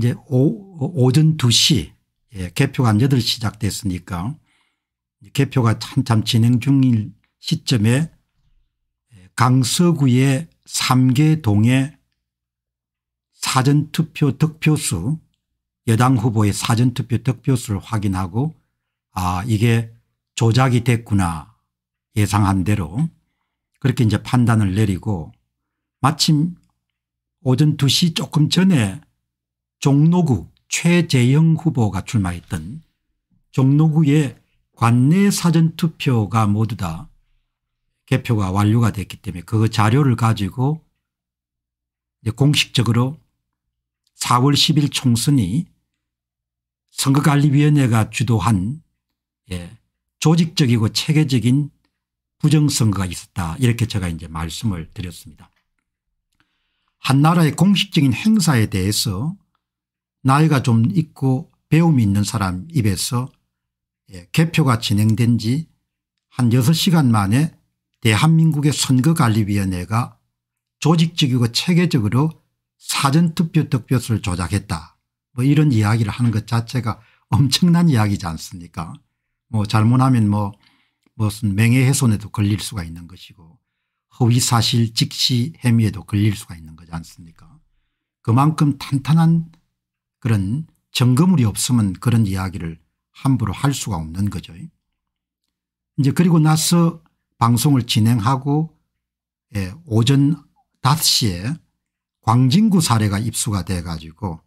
이제 오, 오전 2시 예, 개표가 한 8시 시작됐으니까 개표가 한참 진행 중인 시점에 예, 강서구의 3개 동의 사전투표 득표수 여당 후보의 사전투표 득표수를 확인하고 아 이게 조작이 됐구나 예상한 대로 그렇게 이제 판단을 내리고 마침 오전 2시 조금 전에 종로구 최재형 후보가 출마했던 종로구의 관내 사전투표가 모두 다 개표가 완료가 됐기 때문에 그 자료를 가지고 공식적으로 4월 10일 총선이 선거관리위원회가 주도한 예, 조직적이고 체계적인 부정선거가 있었다 이렇게 제가 이제 말씀을 드렸습니다. 한나라의 공식적인 행사에 대해서 나이가 좀 있고 배움이 있는 사람 입에서 예, 개표가 진행된 지 한 6시간 만에 대한민국의 선거관리위원회가 조직적이고 체계적으로 사전투표 득표수를 조작했다. 뭐 이런 이야기를 하는 것 자체가 엄청난 이야기지 않습니까 뭐 잘못하면 뭐 무슨 명예훼손에도 걸릴 수가 있는 것이고 허위사실 직시 혐의에도 걸릴 수가 있는 거지 않습니까 그만큼 탄탄한 그런 점검물이 없으면 그런 이야기를 함부로 할 수가 없는 거죠. 이제 그리고 나서 방송을 진행하고 예, 오전 5시에 광진구 사례가 입수가 돼 가지고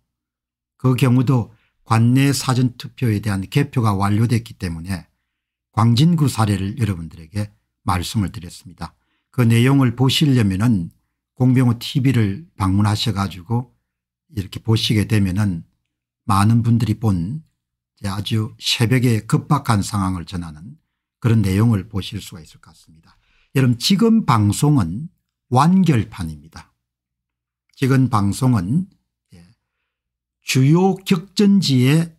그 경우도 관내 사전투표에 대한 개표가 완료됐기 때문에 광진구 사례를 여러분들에게 말씀을 드렸습니다. 그 내용을 보시려면 은 공병호 tv를 방문하셔 가지고 이렇게 보시게 되면 은 많은 분들이 본 아주 새벽에 급박한 상황을 전하는 그런 내용을 보실 수가 있을 것 같습니다. 여러분 지금 방송은 완결판입니다. 지금 방송은 예, 주요 격전지의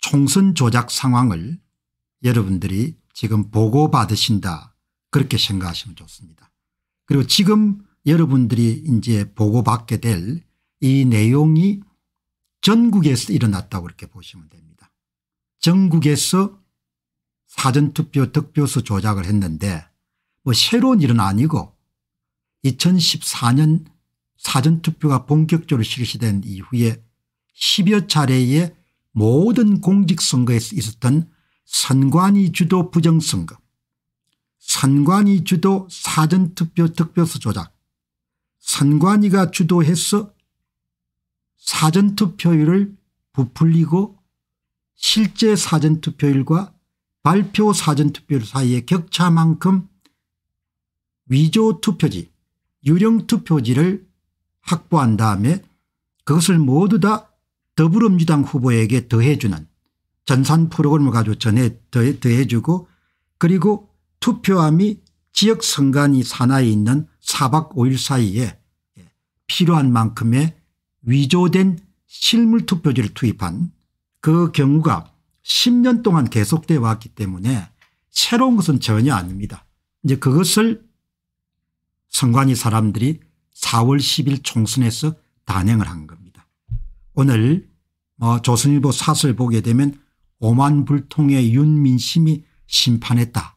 총선 조작 상황을 여러분들이 지금 보고받으신다 그렇게 생각하시면 좋습니다. 그리고 지금 여러분들이 이제 보고받게 될 이 내용이 전국에서 일어났다고 이렇게 보시면 됩니다. 전국에서 사전투표 득표수 조작을 했는데 뭐 새로운 일은 아니고 2014년 사전투표가 본격적으로 실시된 이후에 10여 차례의 모든 공직선거에서 있었던 선관위 주도 부정선거 선관위 주도 사전투표 득표수 조작 선관위가 주도해서 사전투표율을 부풀리고 실제 사전투표율과 발표 사전투표율 사이의 격차만큼 위조투표지 유령투표지를 확보한 다음에 그것을 모두 다 더불어민주당 후보에게 더해주는 전산 프로그램을 가지고 전해 더해주고 그리고 투표함이 지역 선관위 산하에 있는 4박 5일 사이에 필요한 만큼의 위조된 실물 투표지를 투입한 그 경우가 10년 동안 계속되어 왔기 때문에 새로운 것은 전혀 아닙니다. 이제 그것을 선관위 사람들이 4월 10일 총선에서 단행을 한 겁니다. 오늘 뭐 조선일보 사설 보게 되면 오만불통의 윤민심이 심판했다.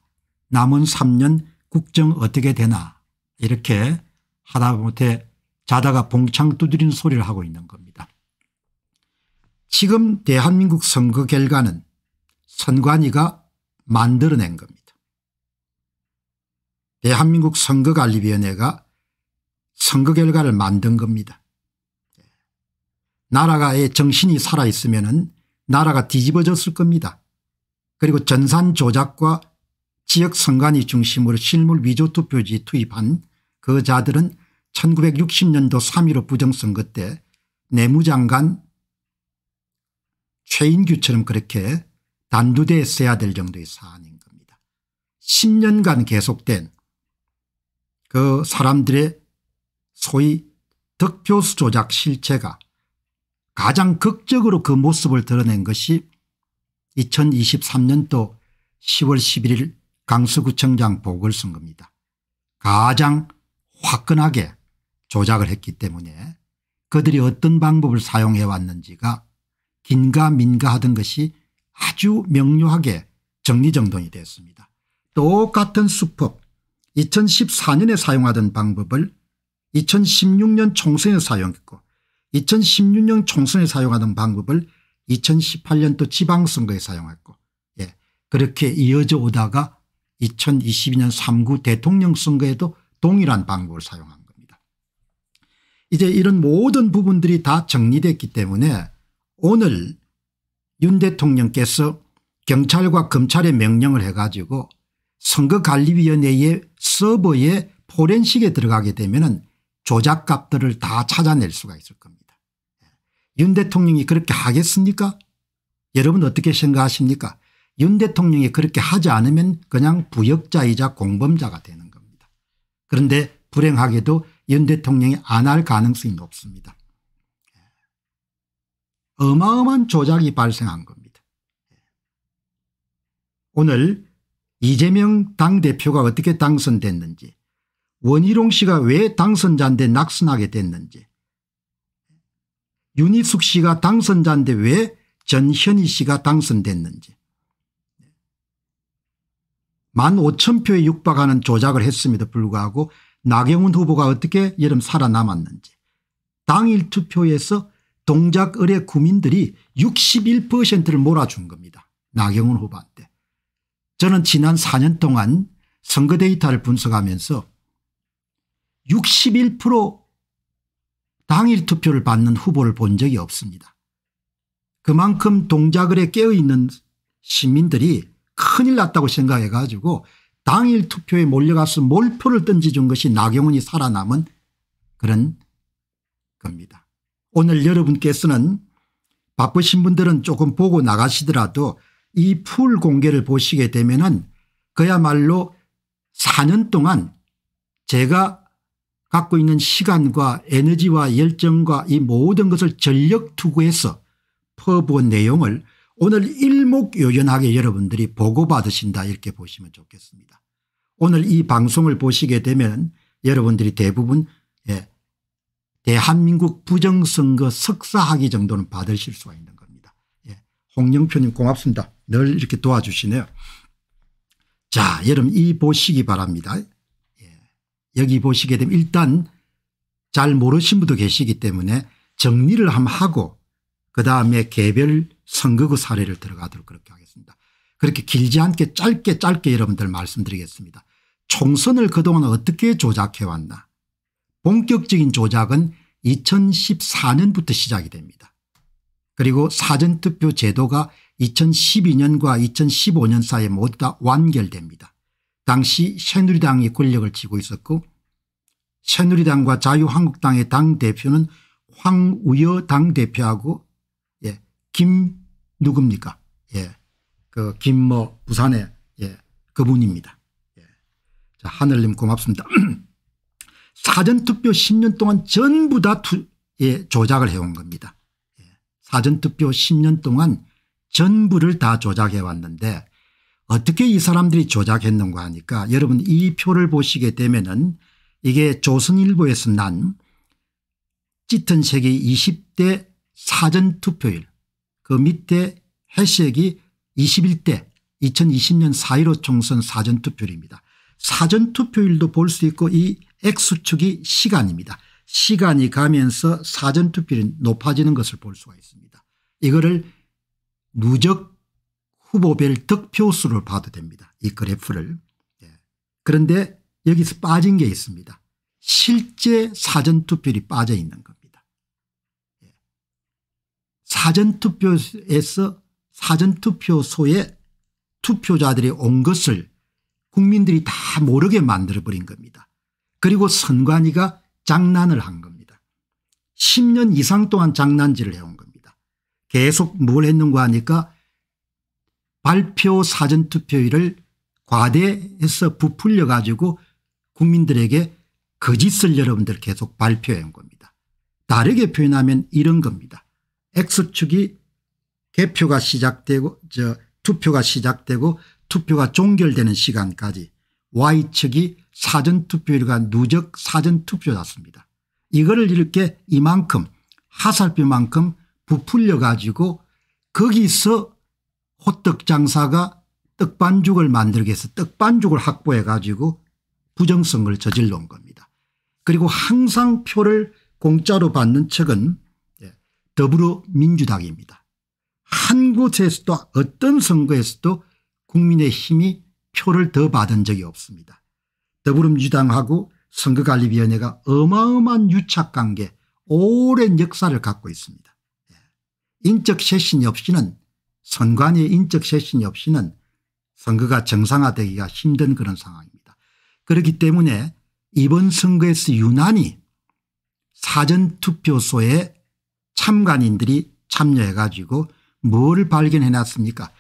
남은 3년 국정 어떻게 되나 이렇게 하다못해 자다가 봉창 두드리는 소리를 하고 있는 겁니다. 지금 대한민국 선거 결과는 선관위가 만들어낸 겁니다. 대한민국 선거관리위원회가 선거 결과를 만든 겁니다. 나라가의 정신이 살아있으면 나라가 뒤집어졌을 겁니다. 그리고 전산 조작과 지역 선관위 중심으로 실물 위조 투표지 투입한 그 자들은 1960년도 3.15 부정선거 때 내무장관 최인규처럼 그렇게 단두대에 써야 될 정도의 사안인 겁니다. 10년간 계속된 그 사람들의 소위 득표수 조작 실체가 가장 극적으로 그 모습을 드러낸 것이 2023년도 10월 11일 강서구청장 보궐선거입니다. 가장 화끈하게 조작을 했기 때문에 그들이 어떤 방법을 사용해 왔는지가 긴가민가 하던 것이 아주 명료하게 정리정돈이 됐습니다 똑같은 수법 2014년에 사용하던 방법을 2016년 총선에 사용했고 2016년 총선에 사용하던 방법을 2018년 또 지방선거에 사용했고 예, 그렇게 이어져 오다가 2022년 3구 대통령 선거에도 동일한 방법을 사용합니다. 이제 이런 모든 부분들이 다 정리됐기 때문에 오늘 윤 대통령께서 경찰과 검찰의 명령을 해가지고 선거관리위원회의 서버에 포렌식에 들어가게 되면 조작값들을 다 찾아낼 수가 있을 겁니다. 윤 대통령이 그렇게 하겠습니까? 여러분 어떻게 생각하십니까? 윤 대통령이 그렇게 하지 않으면 그냥 부역자이자 공범자가 되는 겁니다. 그런데 불행하게도 윤 대통령이 안 할 가능성이 높습니다. 어마어마한 조작이 발생한 겁니다. 오늘 이재명 당대표가 어떻게 당선됐는지 원희룡 씨가 왜 당선자인데 낙선하게 됐는지 윤희숙 씨가 당선자인데 왜 전현희 씨가 당선됐는지 만 오천 표에 육박하는 조작을 했음에도 불구하고 나경원 후보가 어떻게 여름 살아남았는지 당일 투표에서 동작 을의 구민들이 61%를 몰아준 겁니다. 나경원 후보한테. 저는 지난 4년 동안 선거 데이터를 분석하면서 61% 당일 투표를 받는 후보를 본 적이 없습니다. 그만큼 동작을에 깨어있는 시민들이 큰일 났다고 생각해 가지고 당일 투표에 몰려가서 몰표를 던지준 것이 나경원이 살아남은 그런 겁니다. 오늘 여러분께서는 바쁘신 분들은 조금 보고 나가시더라도 이 풀 공개를 보시게 되면 은 그야말로 4년 동안 제가 갖고 있는 시간과 에너지와 열정과 이 모든 것을 전력 투구해서 퍼부은 내용을 오늘 일목요연하게 여러분들이 보고받으신다 이렇게 보시면 좋겠습니다. 오늘 이 방송을 보시게 되면 여러분들이 대부분 예, 대한민국 부정선거 석사학위 정도는 받으실 수가 있는 겁니다. 예, 홍영표님 고맙습니다. 늘 이렇게 도와주시네요. 자 여러분 이 보시기 바랍니다. 예, 여기 보시게 되면 일단 잘 모르신 분도 계시기 때문에 정리를 한번 하고 그다음에 개별 선거구 그 사례를 들어가도록 그렇게 하겠습니다. 그렇게 길지 않게 짧게 짧게 여러분들 말씀드리겠습니다. 총선을 그동안 어떻게 조작해왔나 본격적인 조작은 2014년부터 시작이 됩니다. 그리고 사전투표 제도가 2012년과 2015년 사이에 모두 다 완결됩니다. 당시 새누리당이 권력을 쥐고 있었고 새누리당과 자유한국당의 당대표는 황우여 당대표하고 예, 김 누굽니까? 예. 그 김모 부산의 예. 그분입니다. 예. 자, 하늘님 고맙습니다. 사전투표 10년 동안 전부 다 투, 예, 조작을 해온 겁니다. 예. 사전투표 10년 동안 전부를 다 조작해 왔는데 어떻게 이 사람들이 조작했는가 하니까 여러분 이 표를 보시게 되면은 이게 조선일보에서 난 짙은 세계 20대 사전투표일 그 밑에 해시액이 21대 2020년 4.15 총선 사전투표율입니다. 사전투표율도 볼 수 있고 이 X축이 시간입니다. 시간이 가면서 사전투표율이 높아지는 것을 볼 수가 있습니다. 이거를 누적 후보별 득표수를 봐도 됩니다. 이 그래프를. 예. 그런데 여기서 빠진 게 있습니다. 실제 사전투표율이 빠져 있는 겁니다. 사전투표에서 사전투표소에 투표자들이 온 것을 국민들이 다 모르게 만들어버린 겁니다. 그리고 선관위가 장난을 한 겁니다. 10년 이상 동안 장난질을 해온 겁니다. 계속 뭘 했는가 하니까 발표 사전투표일을 과대해서 부풀려 가지고 국민들에게 거짓을 여러분들 계속 발표해 온 겁니다. 다르게 표현하면 이런 겁니다. X축이 개표가 시작되고 저 투표가 시작되고 투표가 종결되는 시간까지 Y측이 사전투표율과 누적 사전투표였습니다. 이거를 이렇게 이만큼 하살표만큼 부풀려 가지고 거기서 호떡 장사가 떡반죽을 만들기 위해서 떡반죽을 확보해 가지고 부정성을 저질러 온 겁니다. 그리고 항상 표를 공짜로 받는 측은 더불어민주당입니다. 한 곳에서도 어떤 선거에서도 국민의 힘이 표를 더 받은 적이 없습니다. 더불어민주당하고 선거관리위원회가 어마어마한 유착관계 오랜 역사를 갖고 있습니다. 예. 인적 쇄신이 없이는 선관위의 인적 쇄신이 없이는 선거가 정상화되기가 힘든 그런 상황입니다. 그렇기 때문에 이번 선거에서 유난히 사전투표소에 참관인들이 참여해 가지고 뭘 발견해 놨습니까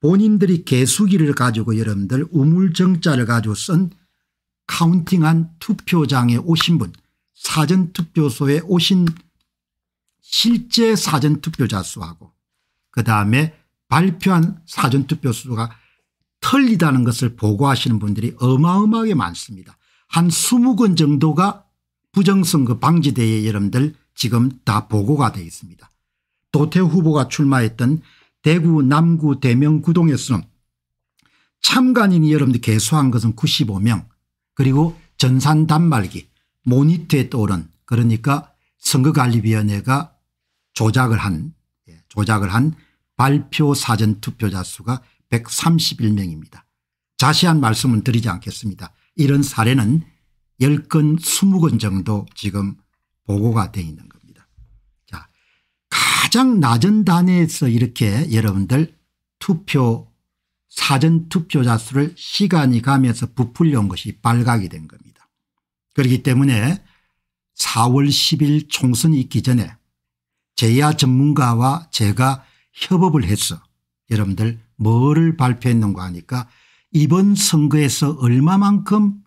본인들이 개수기를 가지고 여러분들 우물정자를 가지고 쓴 카운팅한 투표장에 오신 분 사전투표소에 오신 실제 사전투표자 수하고 그다음에 발표한 사전투표 수가 틀리다는 것을 보고하시는 분들이 어마어마하게 많습니다. 한 20건 정도가 부정선거 방지대에 여러분들 지금 다 보고가 되어 있습니다. 도태 후보가 출마했던 대구 남구 대명 구동에서는 참관인이 여러분들 개수한 것은 95명 그리고 전산 단말기 모니터에 떠오른 그러니까 선거관리위원회가 조작을 한 예, 조작을 한 발표 사전 투표자 수가 131명입니다. 자세한 말씀은 드리지 않겠습니다. 이런 사례는 10건 20건 정도 지금 보고가 되어 있는 겁니다. 자, 가장 낮은 단위에서 이렇게 여러분들 투표 사전 투표자 수를 시간이 가면서 부풀려온 것이 발각이 된 겁니다. 그렇기 때문에 4월 10일 총선이 있기 전에 제야 전문가와 제가 협업을 했어. 여러분들 뭐를 발표했는가 하니까 이번 선거에서 얼마만큼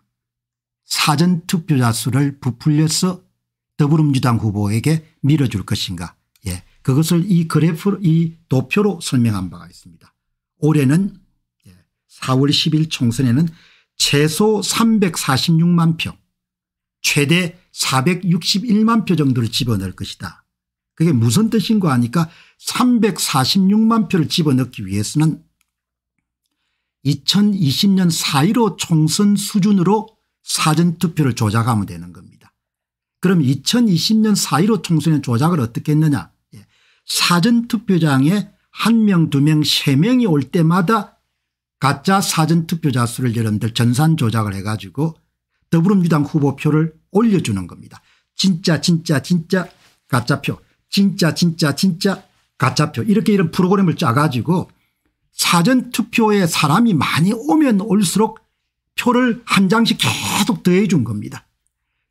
사전투표자 수를 부풀려서 더불어민주당 후보에게 밀어줄 것인가 예. 그것을 이 그래프 이 도표로 설명한 바가 있습니다. 올해는 4월 예, 10일 총선에는 최소 346만 표 최대 461만 표 정도를 집어넣을 것이다. 그게 무슨 뜻인가 하니까 346만 표를 집어넣기 위해서는 2020년 4.15 총선 수준으로 사전투표를 조작하면 되는 겁니다. 그럼 2020년 4.15 총선의 조작을 어떻게 했느냐 예. 사전투표장에 한 명, 두 명, 세 명이 올 때마다 가짜 사전투표자 수를 여러분들 전산 조작을 해가지고 더불어민주당 후보표를 올려주는 겁니다. 진짜 진짜 진짜 가짜표 진짜 진짜 진짜 가짜표 이렇게 이런 프로그램을 짜가지고 사전투표에 사람이 많이 오면 올수록 표를 한 장씩 계속 더해 준 겁니다.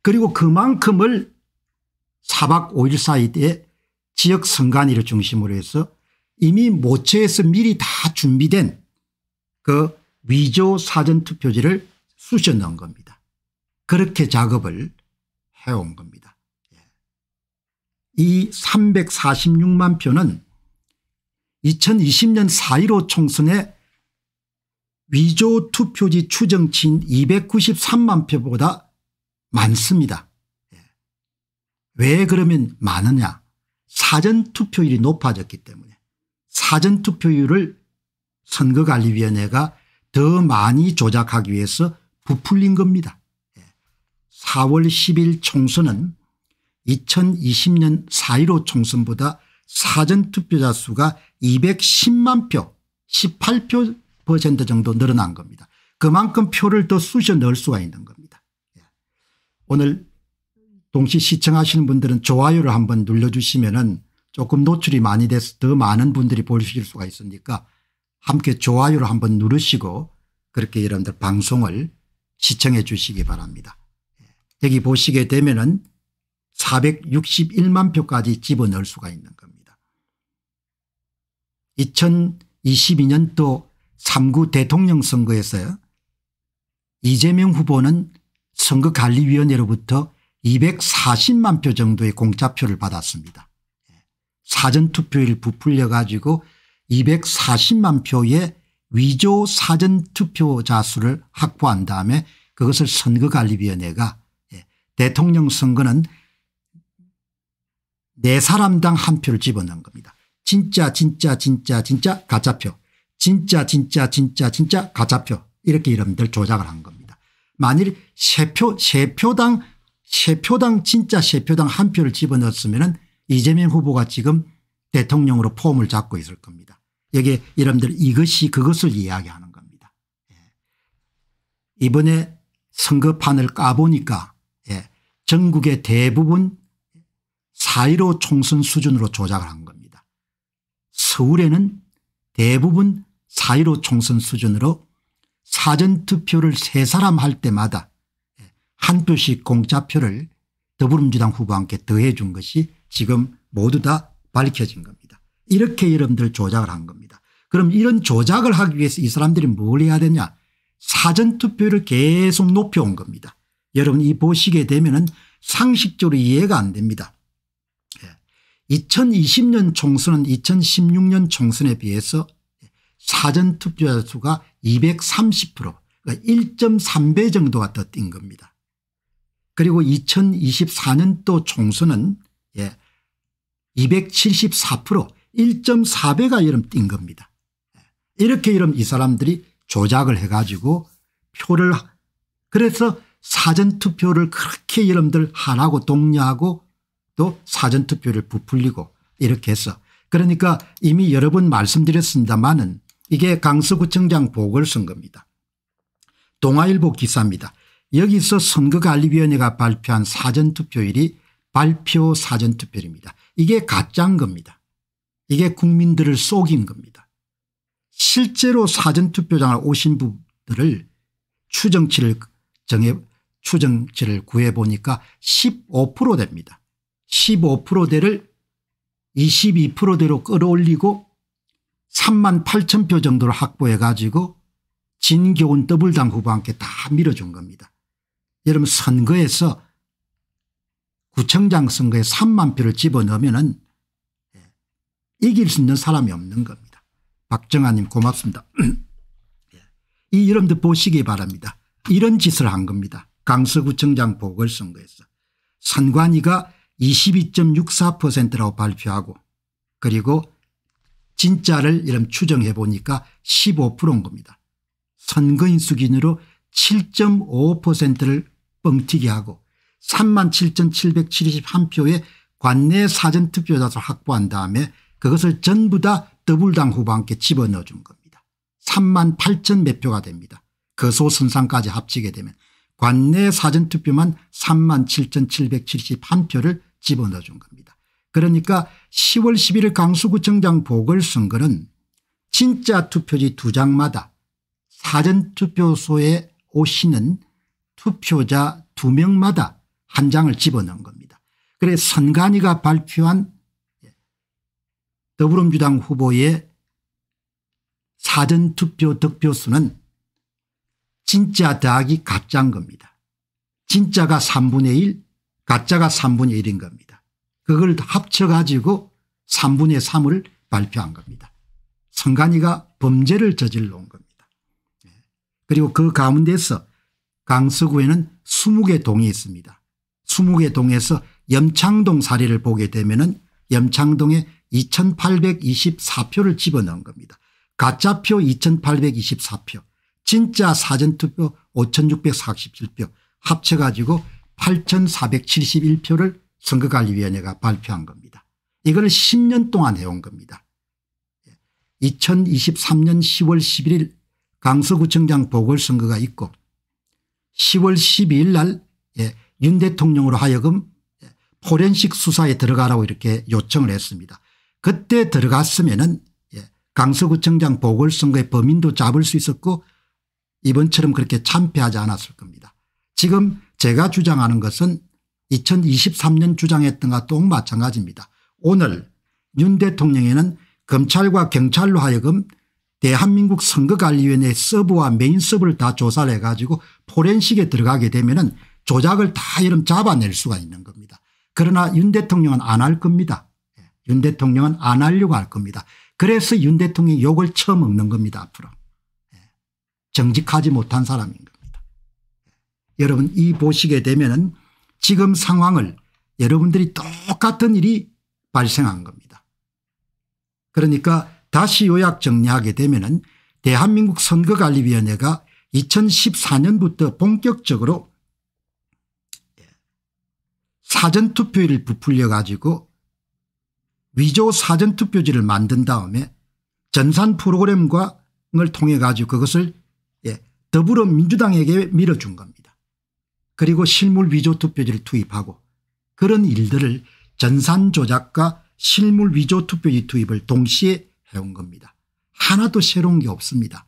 그리고 그만큼을 4박 5일 사이 때 지역 선관위를 중심으로 해서 이미 모처에서 미리 다 준비된 그 위조 사전투표지를 쑤셔 넣은 겁니다. 그렇게 작업을 해온 겁니다. 예. 이 346만 표는 2020년 4.15 총선에 위조 투표지 추정치인 293만 표보다 많습니다. 예. 왜 그러면 많으냐 사전투표율이 높아졌기 때문에 사전투표율을 선거관리위원회가 더 많이 조작하기 위해서 부풀린 겁니다. 4월 예. 10일 총선은 2020년 4.15 총선보다 사전투표자 수가 210만 표18% 정도 늘어난 겁니다. 그만큼 표를 더 쑤셔 넣을 수가 있는 겁니다. 오늘 동시 시청하시는 분들은 좋아요를 한번 눌러주시면 은 조금 노출이 많이 돼서 더 많은 분들이 보실 수가 있으니까 함께 좋아요를 한번 누르시고 그렇게 여러분들 방송을 시청해 주시기 바랍니다. 여기 보시게 되면 은 461만 표까지 집어넣을 수가 있는 겁니다. 2022년도 3구 대통령 선거에서 이재명 후보는 선거관리위원회로부터 240만 표 정도의 공짜표를 받았습니다. 사전투표일 부풀려 가지고 240만 표의 위조 사전투표자 수를 확보한 다음에 그것을 선거관리위원회가 예, 대통령 선거는 네 사람당 한 표를 집어넣은 겁니다. 진짜 진짜 진짜 진짜 가짜표 진짜 진짜 진짜 진짜 가짜표 이렇게 이름들 조작을 한 겁니다. 만일 세표 세표당 세표당 진짜 세표당 한 표를 집어넣었으면 이재명 후보가 지금 대통령으로 폼을 잡고 있을 겁니다. 여기에 여러분들 이것이 그것을 이야기하는 겁니다. 예. 이번에 선거판을 까보니까 예. 전국의 대부분 4.15 총선 수준으로 조작을 한 겁니다. 서울에는 대부분 4.15 총선 수준으로 사전투표를 세 사람 할 때마다 한 표씩 공짜표를 더불어민주당 후보와 함께 더해 준 것이 지금 모두 다 밝혀진 겁니다. 이렇게 여러분들 조작을 한 겁니다. 그럼 이런 조작을 하기 위해서 이 사람들이 뭘 해야 되냐 사전투표를 계속 높여온 겁니다. 여러분 이 보시게 되면 은 상식적으로 이해가 안 됩니다. 2020년 예. 총선은 2016년 총선에 비해서 사전투표자 수가 230% 그러니까 1.3배 정도가 더 뛴 겁니다. 그리고 2024년도 총선은 예, 274% 1.4배가 이름 뛴 겁니다. 이렇게 이름 이 사람들이 조작을 해가지고 표를 그래서 사전투표를 그렇게 여러분들 하라고 독려하고 또 사전투표를 부풀리고 이렇게 해서 그러니까 이미 여러 번 말씀드렸습니다만은 이게 강서구청장 보궐선거입니다. 동아일보 기사입니다. 여기서 선거관리위원회가 발표한 사전투표일이 발표 사전투표입니다. 이게 가짜인 겁니다. 이게 국민들을 속인 겁니다. 실제로 사전투표장을 오신 분들을 추정치를 정해 추정치를 구해보니까 15% 됩니다. 15%대를 22%대로 끌어올리고 3만 8천 표 정도를 확보해 가지고 진교훈 더블당 후보한테다 밀어준 겁니다. 여러분 선거에서 구청장 선거에 3만 표를 집어넣으면 은 예, 이길 수 있는 사람이 없는 겁니다. 박정아님 고맙습니다. 이 여러분들 보시기 바랍니다. 이런 짓을 한 겁니다. 강서구청장 보궐선거에서 선관위가 22.64%라고 발표하고 그리고 진짜를 이름 추정해 보니까 15%인 겁니다. 선거인 수준으로 7.5%를 뻥튀기 하고 37,771표의 관내 사전투표자를 확보한 다음에 그것을 전부 다 더블당 후보한테 집어넣어 준 겁니다. 3만 8천 몇 표가 됩니다. 거소선상까지 그 합치게 되면 관내 사전투표만 3만 7,771표를 집어넣어 준 겁니다. 그러니까 10월 11일 강수구청장 보궐선거는 진짜 투표지 두 장마다 사전투표소에 오시는 투표자 두 명마다 한 장을 집어넣은 겁니다. 그래 선관위가 발표한 더불어민주당 후보의 사전투표 득표수는 진짜 더하기 가짜인 겁니다. 진짜가 3분의 1 가짜가 3분의 1인 겁니다. 그걸 합쳐가지고 3분의 3을 발표한 겁니다. 성간이가 범죄를 저질러 온 겁니다. 예. 그리고 그 가운데서 강서구에는 20개 동이 있습니다. 20개 동에서 염창동 사례를 보게 되면 은 염창동에 2824표를 집어넣은 겁니다. 가짜표 2824표 진짜 사전투표 5647표 합쳐가지고 8471표를 선거관리위원회가 발표한 겁니다. 이걸 10년 동안 해온 겁니다. 2023년 10월 11일 강서구청장 보궐선거가 있고 10월 12일 날윤 예, 대통령으로 하여금 예, 포렌식 수사에 들어가라고 이렇게 요청을 했습니다. 그때 들어갔으면 은 예, 강서구청장 보궐선거의 범인도 잡을 수 있었고 이번처럼 그렇게 참패하지 않았을 겁니다. 지금 제가 주장하는 것은 2023년 주장했던 것똑 마찬가지입니다. 오늘 윤 대통령에는 검찰과 경찰로 하여금 대한민국 선거관리위원회 서브와 메인 서브를 다 조사를 해가지고 포렌식에 들어가게 되면 은 조작을 다 이름 잡아낼 수가 있는 겁니다. 그러나 윤 대통령은 안 할 겁니다. 예, 윤 대통령은 안 하려고 할 겁니다. 그래서 윤 대통령이 욕을 쳐먹는 겁니다 앞으로. 예, 정직하지 못한 사람인 겁니다. 예, 여러분 이 보시게 되면 은 지금 상황을 여러분들이 똑같은 일이 발생한 겁니다. 그러니까 다시 요약 정리하게 되면 은 대한민국 선거관리위원회가 2014년부터 본격적으로 사전투표율을 부풀려 가지고 위조 사전투표지를 만든 다음에 전산 프로그램과를 통해 가지고 그것을 예, 더불어민주당에게 밀어준 겁니다. 그리고 실물 위조 투표지를 투입하고 그런 일들을 전산 조작과 실물 위조 투표지 투입을 동시에 해온 겁니다. 하나도 새로운 게 없습니다.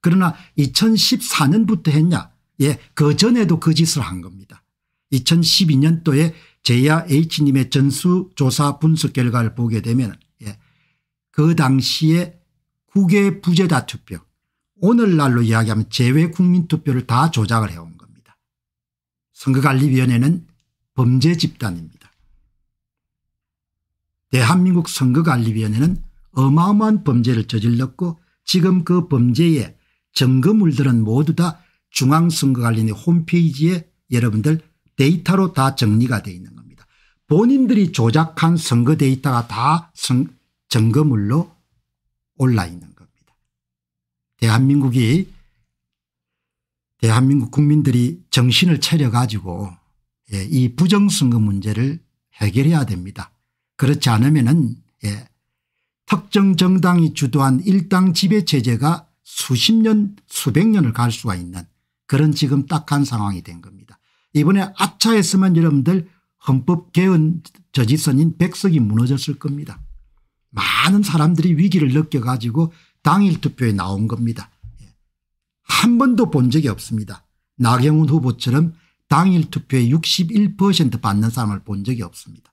그러나 2014년부터 했냐 예, 그 전에도 그 짓을 한 겁니다. 2012년도에 제야 H님의 전수조사 분석 결과를 보게 되면 예, 그 당시에 국외 부재다 투표 오늘날로 이야기하면 재외국민투표를 다 조작을 해온 겁니다. 선거관리위원회는 범죄 집단입니다. 대한민국 선거관리위원회는 어마어마한 범죄를 저질렀고 지금 그 범죄의 증거물들은 모두 다 중앙선거관리위 원회 홈페이지에 여러분들 데이터로 다 정리가 되어 있는 겁니다. 본인들이 조작한 선거 데이터가 다 증거물로 올라 있는 겁니다. 대한민국이 대한민국 국민들이 정신을 차려 가지고 예, 이 부정선거 문제를 해결해야 됩니다. 그렇지 않으면 예, 특정 정당이 주도한 일당 지배체제가 수십 년 수백 년을 갈 수가 있는 그런 지금 딱한 상황이 된 겁니다. 이번에 아차했으면 여러분들 헌법 개헌 저지선인 백석이 무너졌을 겁니다. 많은 사람들이 위기를 느껴 가지고 당일 투표에 나온 겁니다. 한 번도 본 적이 없습니다. 나경원 후보처럼 당일 투표에 61% 받는 사람을 본 적이 없습니다.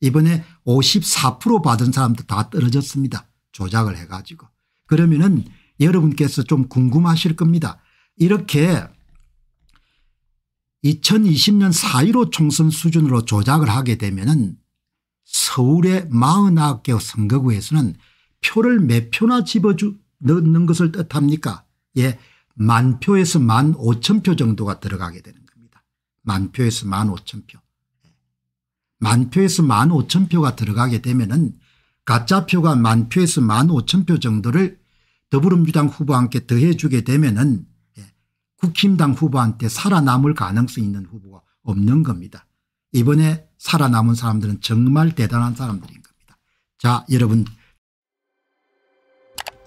이번에 54% 받은 사람도 다 떨어졌습니다. 조작을 해가지고. 그러면은 여러분께서 좀 궁금하실 겁니다. 이렇게 2020년 4.15 총선 수준으로 조작을 하게 되면은 서울의 49개 선거구에서는 표를 몇 표나 집어넣는 것을 뜻합니까? 예, 만 표에서 만 오천 표 정도가 들어가게 되는 겁니다. 만 표에서 만 오천 표. 예. 만 표에서 만 오천 표가 들어가게 되면은 가짜 표가 만 표에서 만 오천 표 정도를 더불어민주당 후보한테 더해주게 되면은 예, 국힘당 후보한테 살아남을 가능성이 있는 후보가 없는 겁니다. 이번에 살아남은 사람들은 정말 대단한 사람들인 겁니다. 자 여러분